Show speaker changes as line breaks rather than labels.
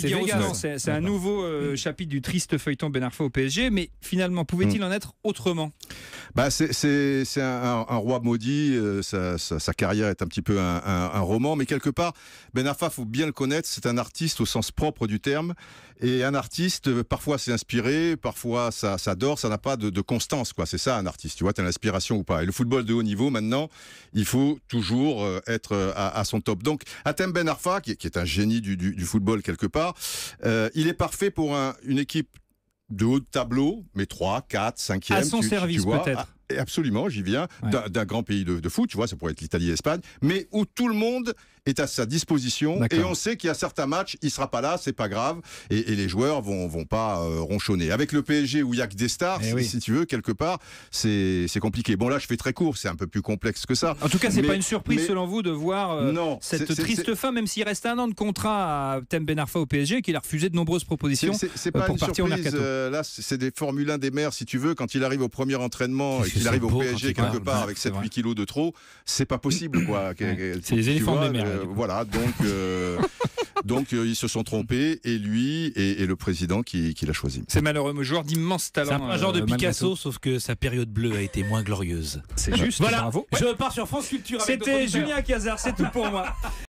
Bah, c'est un nouveau euh, mm. chapitre du triste feuilleton Ben au PSG, mais finalement, pouvait-il mm. en être autrement
bah, C'est un, un, roi maudit, euh, sa, carrière est un petit peu un, roman, mais quelque part, Ben Arfa, faut bien le connaître, c'est un artiste au sens propre du terme, et un artiste, euh, parfois c'est inspiré, parfois ça, ça dort, ça n'a pas de, constance, quoi. c'est ça un artiste, tu vois, t'as l'inspiration ou pas. Et le football de haut niveau, maintenant, il faut toujours euh, être à, son top. Donc, Atem Ben Arfa, qui, est un génie du, football quelque part, il est parfait pour une équipe de tableaux mais trois 4, 5e. À son service, peut-être. Ah, absolument, j'y viens, d'un grand pays de, de, foot, tu vois, ça pourrait être l'Italie, l'Espagne, mais où tout le monde est à sa disposition. Et on sait qu'il y a certains matchs, il sera pas là, c'est pas grave. Et, les joueurs vont, vont pas euh, ronchonner. Avec le PSG où il y a que des stars, eh si, tu veux, quelque part, c'est compliqué. Bon, là, je fais très court, c'est un peu plus complexe que ça. En tout cas, c'est pas une surprise, selon
vous, de voir euh, cette triste fin, même s'il reste un an de contrat à Thème Benarfa au PSG, qu'il a refusé de nombreuses propositions. C'est euh, pas une surprise. là,
c'est des Formule 1 des maires si tu veux. Quand il arrive au premier entraînement et qu'il arrive au PSG quelque part avec 7-8 kilos de trop, c'est pas possible, quoi. C'est les éléphants des euh, voilà, donc, euh, donc euh, ils se sont trompés et lui et, le président qui, l'a choisi.
C'est malheureux, un joueur d'immense talent. C'est un, genre de Picasso, sauf que sa période bleue a été moins glorieuse. C'est juste. bravo. je pars sur France Culture. C'était Julien Cazard, c'est tout pour moi.